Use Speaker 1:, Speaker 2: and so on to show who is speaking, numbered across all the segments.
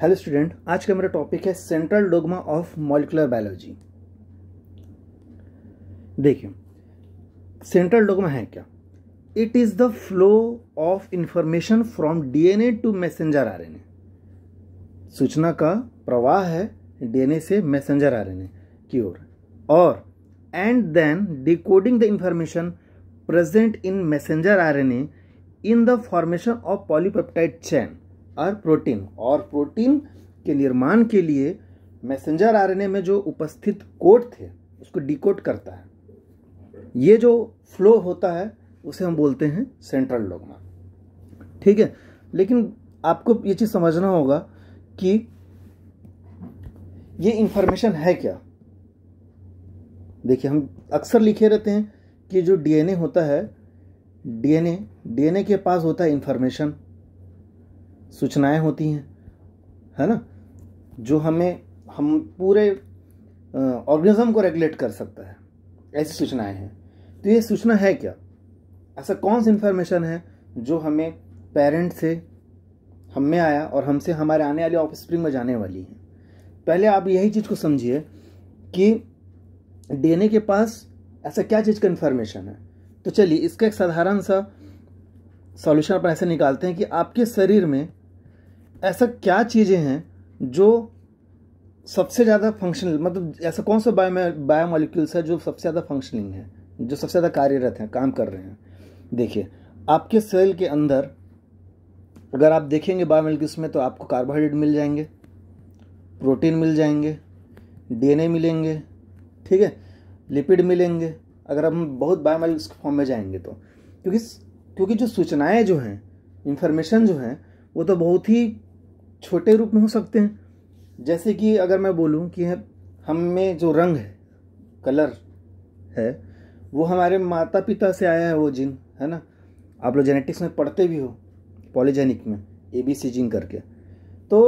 Speaker 1: hello student आज का मेरा टॉपिक है central dogma of molecular biology देखिए सेंट्रल डोगमा है क्या it is the flow of information from DNA to messenger RNA सूचना का प्रवाह है डीएनए से मैसेंजर आरएनए की ओर और and then decoding the information present in messenger RNA in the formation of polypeptide chain और प्रोटीन और प्रोटीन के निर्माण के लिए मैसेंजर आरएनए में जो उपस्थित कोड थे उसको डिकोड करता है ये जो फ्लो होता है उसे हम बोलते हैं सेंट्रल डोगमा ठीक है लेकिन आपको ये चीज़ समझना होगा कि ये इन्फॉर्मेशन है क्या देखिए हम अक्सर लिखे रहते हैं कि जो डीएनए होता है डीएनए डीएनए के पास होता है इन्फॉर्मेशन सूचनाएं होती हैं है ना जो हमें हम पूरे ऑर्गेनिज्म को रेगुलेट कर सकता है ऐसी सूचनाएं हैं तो ये सूचना है क्या ऐसा कौन सा इन्फॉर्मेशन है जो हमें पेरेंट से हम में आया और हमसे हमारे आने वाले ऑफ स्प्रिंग में जाने वाली है पहले आप यही चीज़ को समझिए कि डीएनए के पास ऐसा क्या चीज़ का इन्फॉर्मेशन है तो चलिए इसका एक साधारण सा सॉल्यूशन अपन ऐसे निकालते हैं कि आपके शरीर में ऐसा क्या चीज़ें हैं जो सबसे ज़्यादा फंक्शनल मतलब ऐसा कौन सा बायो बायोमोलिक्यूल्स है जो सबसे ज़्यादा फंक्शनिंग है जो सबसे ज़्यादा कार्यरत हैं काम कर रहे हैं देखिए आपके सेल के अंदर अगर आप देखेंगे बायोमोलिक्यूल्स में तो आपको कार्बोहाइड्रेट मिल जाएंगे प्रोटीन मिल जाएंगे डीएनए मिलेंगे ठीक है लिपिड मिलेंगे अगर हम बहुत बायोमोलिक्स के फॉर्म में जाएंगे तो क्योंकि क्योंकि जो सूचनाएं जो हैं इन्फॉर्मेशन जो हैं वो तो बहुत ही छोटे रूप में हो सकते हैं जैसे कि अगर मैं बोलूँ कि हम में जो रंग है कलर है वो हमारे माता पिता से आया है वो जिन है ना आप लोग जेनेटिक्स में पढ़ते भी हो पॉलीजेनिक में ए बी सी जिन करके तो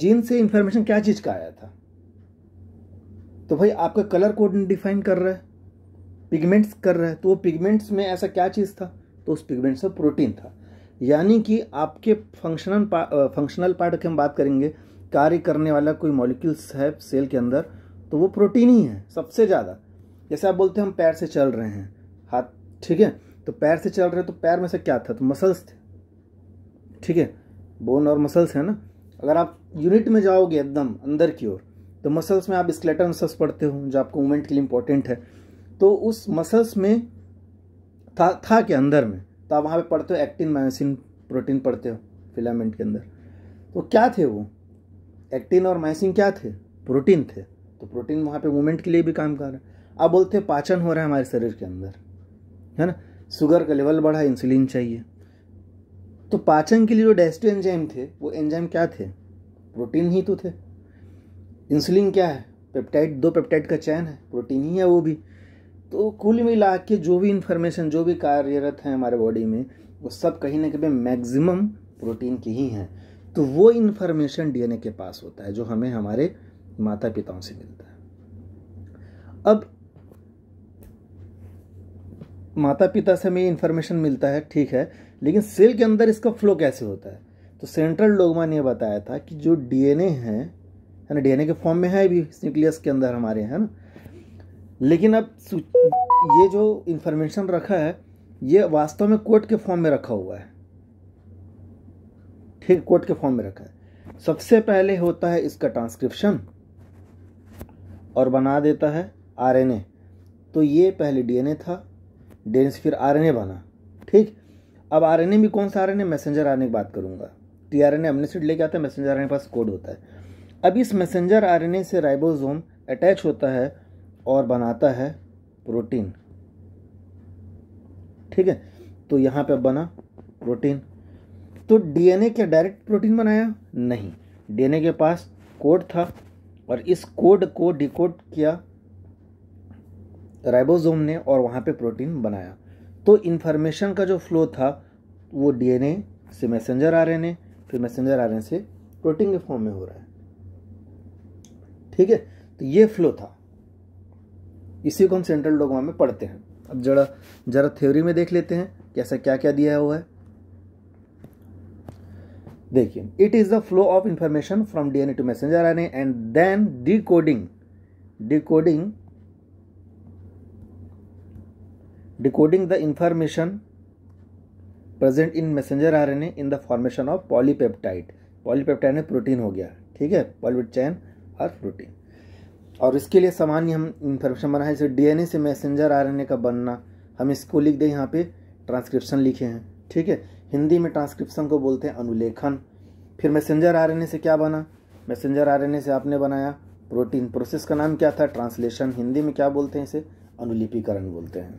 Speaker 1: जीन से इन्फॉर्मेशन क्या चीज़ का आया था तो भाई आपका कलर कोड डिफाइन कर रहा है पिगमेंट्स कर रहा है तो वो पिगमेंट्स में ऐसा क्या चीज़ था तो उस पिगमेंट्स में प्रोटीन था यानी कि आपके फंक्शनल पार्ट फंक्शनल पार्ट की हम बात करेंगे कार्य करने वाला कोई मॉलिक्यूल्स है सेल के अंदर तो वो प्रोटीन ही है सबसे ज़्यादा जैसे आप बोलते हैं हम पैर से चल रहे हैं हाथ ठीक है तो पैर से चल रहे हैं तो पैर में से क्या था तो मसल्स थे ठीक है बोन और मसल्स है ना अगर आप यूनिट में जाओगे एकदम अंदर की ओर तो मसल्स में आप स्केलेटन मसल्स पढ़ते हो जो आपको मूवमेंट के लिए इंपॉर्टेंट है तो उस मसल्स में था था क्या अंदर में तो आप वहाँ पर पढ़ते हो एक्टिन मायोसिन प्रोटीन पढ़ते हो फिलामेंट के अंदर तो क्या थे वो एक्टिन और मायोसिन क्या थे प्रोटीन थे तो प्रोटीन वहाँ पे मूवमेंट के लिए भी काम कर रहा है आप बोलते हैं पाचन हो रहा है हमारे शरीर के अंदर है ना शुगर का लेवल बढ़ा इंसुलिन चाहिए तो पाचन के लिए जो डाइजेस्टिव एंजाइम थे वो एंजाइम क्या थे प्रोटीन ही तो थे इंसुलिन क्या है पेप्टाइड दो पेप्टाइड का चैन है प्रोटीन ही है वो भी तो कुल मिला के जो भी इन्फॉर्मेशन जो भी कार्यरत है हमारे बॉडी में वो सब कहीं ना कहीं मैक्सिमम प्रोटीन की ही हैं तो वो इन्फॉर्मेशन डीएनए के पास होता है जो हमें हमारे माता पिताओं से मिलता है अब माता पिता से हमें इन्फॉर्मेशन मिलता है ठीक है लेकिन सेल के अंदर इसका फ्लो कैसे होता है तो सेंट्रल डोगमा ने बताया था कि जो डीएनए है है ना डीएनए के फॉर्म में है भी न्यूक्लियस के अंदर हमारे है ना लेकिन अब ये जो इन्फॉर्मेशन रखा है ये वास्तव में कोर्ट के फॉर्म में रखा हुआ है ठीक कोर्ट के फॉर्म में रखा है सबसे पहले होता है इसका ट्रांसक्रिप्शन और बना देता है आरएनए तो ये पहले डीएनए था डीएनए से फिर आरएनए बना ठीक अब आरएनए भी कौन सा आरएनए मैसेंजर आरएनए की बात करूंगा टीआरएनए अपने सीट लेके आता है मैसेंजर आरएनए के पास कोड होता है अब इस मैसेंजर आरएनए से राइबोसोम अटैच होता है और बनाता है प्रोटीन ठीक है तो यहाँ पे बना प्रोटीन तो डीएनए क्या डायरेक्ट प्रोटीन बनाया नहीं डीएनए के पास कोड था और इस कोड को डिकोड किया राइबोसोम ने और वहाँ पे प्रोटीन बनाया तो इन्फॉर्मेशन का जो फ्लो था वो डीएनए से मैसेंजर आरएनए फिर मैसेंजर आरएनए से प्रोटीन के फॉर्म में हो रहा है ठीक है तो ये फ्लो था इसी को हम सेंट्रल डोगमा में पढ़ते हैं अब जरा जरा थ्योरी में देख लेते हैं कि ऐसा क्या क्या दिया हुआ है देखिए it is the flow of information from DNA to messenger RNA and then decoding decoding decoding the information present in messenger RNA in the formation of polypeptide polypeptide में प्रोटीन हो गया ठीक है चैन और प्रोटीन और इसके लिए सामान्य हम इन्फॉर्मेशन जैसे डी जैसे डीएनए से मैसेंजर आरएनए का बनना हम इसको लिख दें यहाँ पे ट्रांसक्रिप्शन लिखे हैं ठीक है हिंदी में ट्रांसक्रिप्शन को बोलते हैं अनुलेखन फिर मैसेंजर आरएनए से क्या बना मैसेंजर आरएनए से आपने बनाया प्रोटीन प्रोसेस का नाम क्या था ट्रांसलेशन हिंदी में क्या बोलते हैं इसे अनुलिपिकरण बोलते हैं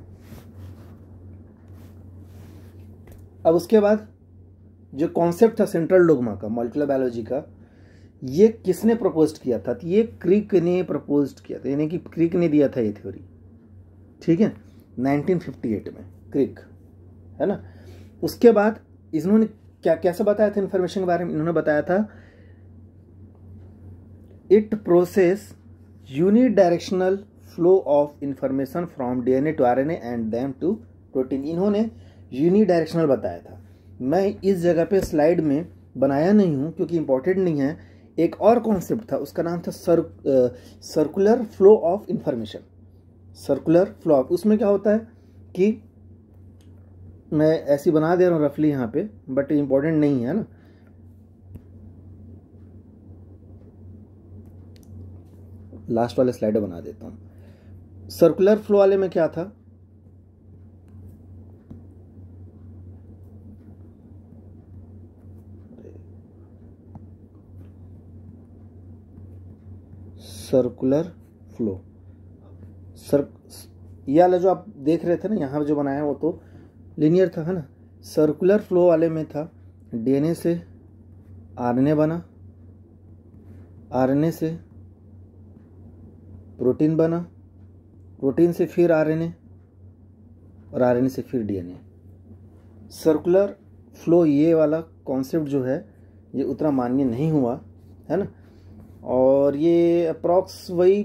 Speaker 1: अब उसके बाद जो कॉन्सेप्ट था सेंट्रल डोगमा का मॉलिकुलर बायोलॉजी का ये किसने प्रपोज किया था ये क्रिक ने प्रपोज किया था यानी कि क्रिक ने दिया था ये थ्योरी ठीक है 1958 में क्रिक है ना उसके बाद इन्होंने क्या कैसे बताया था इन्फॉर्मेशन के बारे में इन्होंने बताया था it process unidirectional flow of information from DNA to RNA and then to protein इन्होंने यूनिडायरेक्शनल बताया था मैं इस जगह पे स्लाइड में बनाया नहीं हूँ क्योंकि इम्पोर्टेंट नहीं है एक और कॉन्सेप्ट था उसका नाम था sir circular flow of information circular flow of उसमें क्या होता है कि मैं ऐसी बना दे रहा हूँ रफली यहाँ पे बट इम्पॉर्टेंट नहीं है ना लास्ट वाले स्लाइड बना देता हूँ सर्कुलर फ्लो वाले में क्या था सर्कुलर फ्लो सर ये वाला जो आप देख रहे थे ना यहाँ जो बनाया वो तो लिनियर था है ना सर्कुलर फ्लो वाले में था डीएनए से आरएनए बना आरएनए से प्रोटीन बना प्रोटीन से फिर आरएनए और आरएनए से फिर डीएनए सर्कुलर फ्लो ये वाला कॉन्सेप्ट जो है ये उतना मान्य नहीं हुआ है ना और ये अप्रॉक्स वही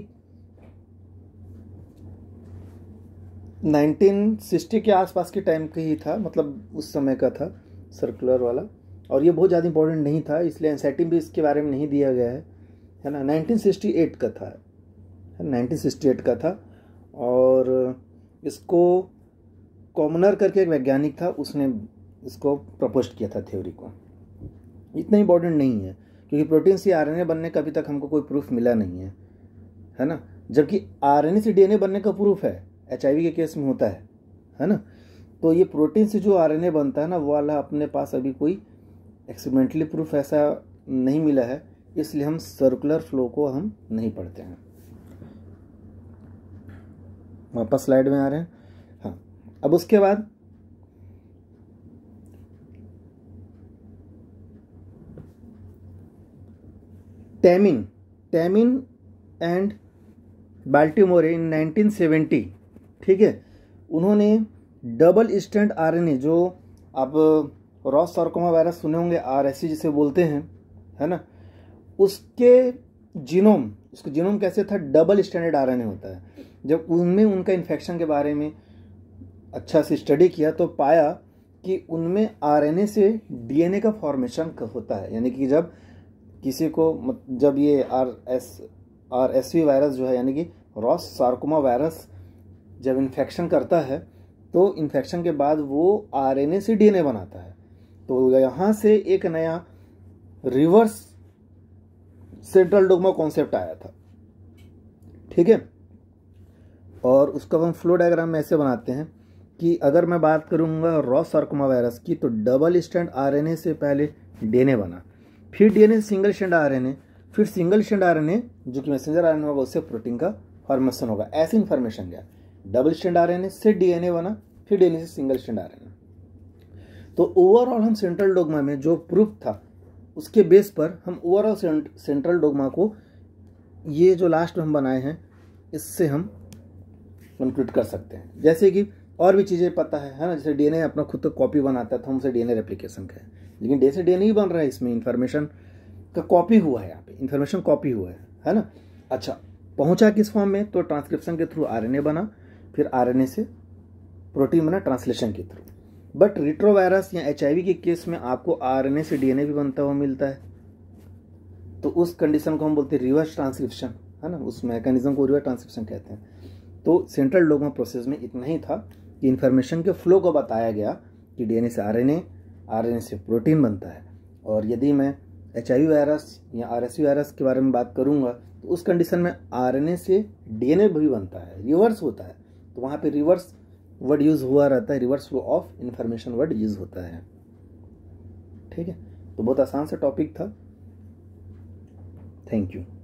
Speaker 1: 1960 के आसपास के टाइम का ही था मतलब उस समय का था सर्कुलर वाला और ये बहुत ज़्यादा इंपॉर्टेंट नहीं था इसलिए एनसाइटी भी इसके बारे में नहीं दिया गया है है ना 1968 का था है ना एट का था और इसको कॉमनर करके एक वैज्ञानिक था उसने इसको प्रपोस्ट किया था थ्योरी को इतना इम्पोर्टेंट नहीं है क्योंकि प्रोटीन से आर बनने का अभी तक हमको कोई प्रूफ मिला नहीं है है ना जबकि आर से डी बनने का प्रूफ है एच के केस में होता है है ना तो ये प्रोटीन से जो आर बनता है ना वो वाला अपने पास अभी कोई एक्सपेरिमेंटली प्रूफ ऐसा नहीं मिला है इसलिए हम सर्कुलर फ्लो को हम नहीं पढ़ते हैं वापस स्लाइड में आ रहे हैं हाँ अब उसके बाद टैमिन टैमिन एंड बाल्टीमोरे इन 1970 ठीक है उन्होंने डबल स्टैंड आरएनए जो आप रॉस सार्कोमा वायरस सुने होंगे आरएससी जिसे बोलते हैं है ना उसके जीनोम उसका जीनोम कैसे था डबल स्टैंडर्ड आरएनए होता है जब उनमें उनका इन्फेक्शन के बारे में अच्छा से स्टडी किया तो पाया कि उनमें आरएनए से डीएनए का फॉर्मेशन होता है यानी कि जब किसी को जब ये R S R S V virus जो है यानी कि रॉस सार्कोमा वायरस जब इन्फेक्शन करता है तो इन्फेक्शन के बाद वो आर एन ए से डी एन ए बनाता है तो यहाँ से एक नया रिवर्स सेंट्रल डोगमा कॉन्सेप्ट आया था ठीक है और उसका हम फ्लो डायग्राम में ऐसे बनाते हैं कि अगर मैं बात करूँगा रॉस सार्कोमा वायरस की तो डबल स्टैंड आरएनए से पहले डीएनए बना फिर डीएनए से सिंगल स्टैंड आरएनए फिर सिंगल स्टैंड आरएनए जो कि मैसेंजर आ होगा उससे प्रोटीन का फॉर्मेशन होगा ऐसी इन्फॉर्मेशन गया डबल स्टैंड आरएनए से डीएनए बना फिर डीएनए से सिंगल स्टैंड आरएनए तो ओवरऑल हम सेंट्रल डोगमा में जो प्रूफ था उसके बेस पर हम ओवरऑल सेंट्रल डोगमा को ये जो लास्ट हम बनाए हैं इससे हम कंक्लूड कर सकते हैं जैसे कि और भी चीज़ें पता है है ना जैसे डीएनए अपना खुद तो कॉपी बनाता है तो हम उसे डीएनए रेप्लिकेशन कहें लेकिन डे से डे नहीं बन रहा है इसमें इन्फॉर्मेशन का कॉपी हुआ है यहाँ पे इन्फॉर्मेशन कॉपी हुआ है है ना अच्छा पहुँचा किस फॉर्म में तो ट्रांसक्रिप्शन के थ्रू आर बना फिर आर से प्रोटीन बना ट्रांसलेशन के थ्रू बट रिट्रोवायरस या एच के केस में आपको आर से ए भी बनता हुआ मिलता है तो उस कंडीशन को हम बोलते हैं रिवर्स ट्रांसक्रिप्शन है ना उस मैकेनिज्म को रिवर्स ट्रांसक्रिप्शन कहते हैं तो सेंट्रल डोगमा प्रोसेस में इतना ही था कि इन्फॉर्मेशन के फ्लो को बताया गया कि डीएनए से आरएनए आर से प्रोटीन बनता है और यदि मैं एच वायरस या आर वायरस के बारे में बात करूँगा तो उस कंडीशन में आर से डी भी बनता है रिवर्स होता है तो वहाँ पर रिवर्स वर्ड यूज़ हुआ रहता है reverse flow of information word use होता है ठीक है तो बहुत आसान सा टॉपिक था थैंक यू